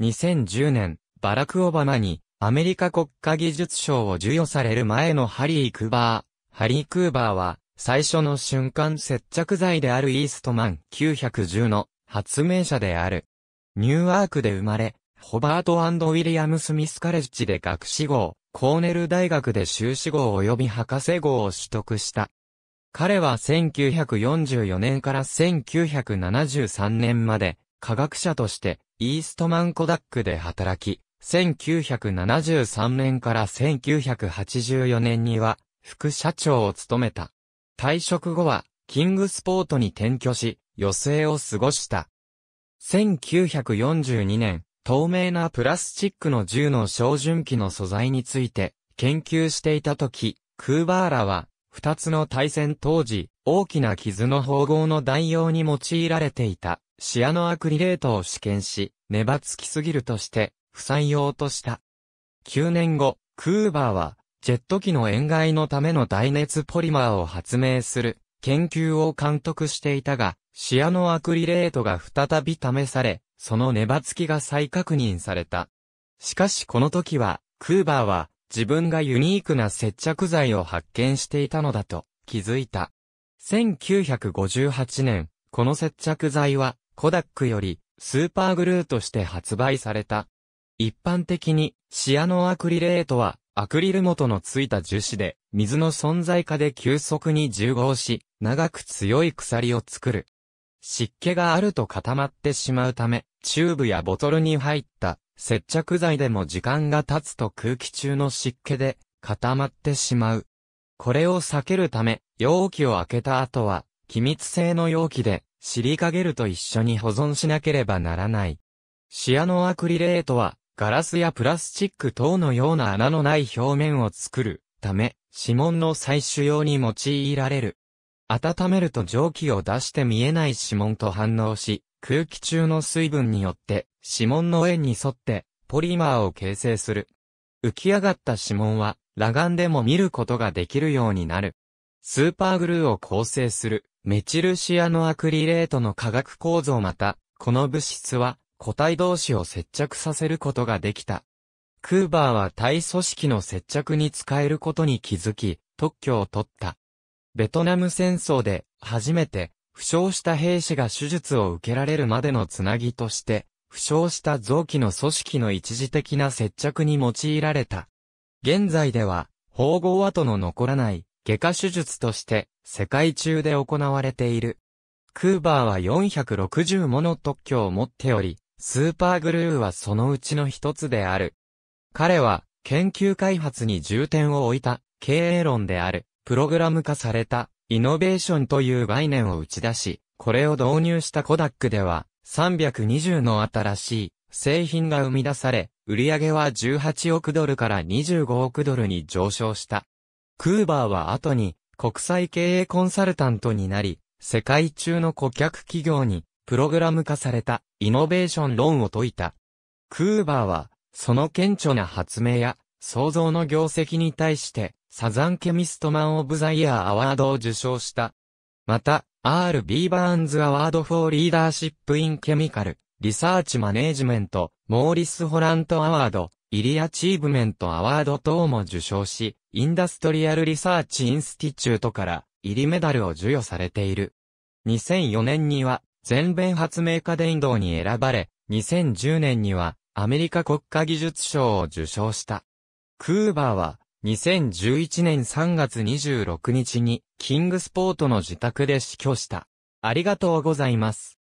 2010年、バラク・オバマにアメリカ国家技術賞を授与される前のハリー・クーバー。ハリー・クーバーは最初の瞬間接着剤であるイーストマン910の発明者である。ニューアークで生まれ、ホバート・ウィリアム・スミス・カレッジで学士号、コーネル大学で修士号及び博士号を取得した。彼は1944年から1973年まで科学者としてイーストマンコダックで働き、1973年から1984年には、副社長を務めた。退職後は、キングスポートに転居し、余生を過ごした。1942年、透明なプラスチックの銃の照準器の素材について、研究していた時、クーバーラは、二つの対戦当時、大きな傷の縫合の代用に用いられていた、シアノアクリレートを試験し、粘つきすぎるとして、不採用とした。9年後、クーバーは、ジェット機の塩害のための耐熱ポリマーを発明する、研究を監督していたが、シアノアクリレートが再び試され、その粘つきが再確認された。しかしこの時は、クーバーは、自分がユニークな接着剤を発見していたのだと気づいた。1958年、この接着剤はコダックよりスーパーグルーとして発売された。一般的にシアノアクリレートはアクリル元のついた樹脂で水の存在下で急速に重合し長く強い鎖を作る。湿気があると固まってしまうためチューブやボトルに入った接着剤でも時間が経つと空気中の湿気で固まってしまう。これを避けるため容器を開けた後は気密性の容器でシリカゲルと一緒に保存しなければならない。シアノアクリレートは、ガラスやプラスチック等のような穴のない表面を作るため、指紋の採取用に用いられる。温めると蒸気を出して見えない指紋と反応し、空気中の水分によって指紋の円に沿ってポリマーを形成する。浮き上がった指紋は裸眼でも見ることができるようになる。スーパーグルーを構成するメチルシアノアクリレートの化学構造また、この物質は、個体同士を接着させることができた。クーバーは体組織の接着に使えることに気づき、特許を取った。ベトナム戦争で、初めて、負傷した兵士が手術を受けられるまでのつなぎとして、負傷した臓器の組織の一時的な接着に用いられた。現在では、縫合跡の残らない、外科手術として世界中で行われている。クーバーは460もの特許を持っており、スーパーグルーはそのうちの一つである。彼は研究開発に重点を置いた経営論である、プログラム化されたイノベーションという概念を打ち出し、これを導入したコダックでは320の新しい製品が生み出され、売上は18億ドルから25億ドルに上昇した。クーバーは後に国際経営コンサルタントになり、世界中の顧客企業にプログラム化されたイノベーション論を説いた。クーバーはその顕著な発明や創造の業績に対してサザンケミストマン・オブ・ザ・イヤー・アワードを受賞した。また、R.B. バーンズ・アワード・フォー・リーダーシップ・イン・ケミカル、リサーチ・マネージメント、モーリス・ホラント・アワード、イリア・チーブメント・アワード等も受賞し、インダストリアルリサーチインスティチュートから入りメダルを授与されている。2004年には全米発明家電動に選ばれ、2010年にはアメリカ国家技術賞を受賞した。クーバーは2011年3月26日にキングスポートの自宅で死去した。ありがとうございます。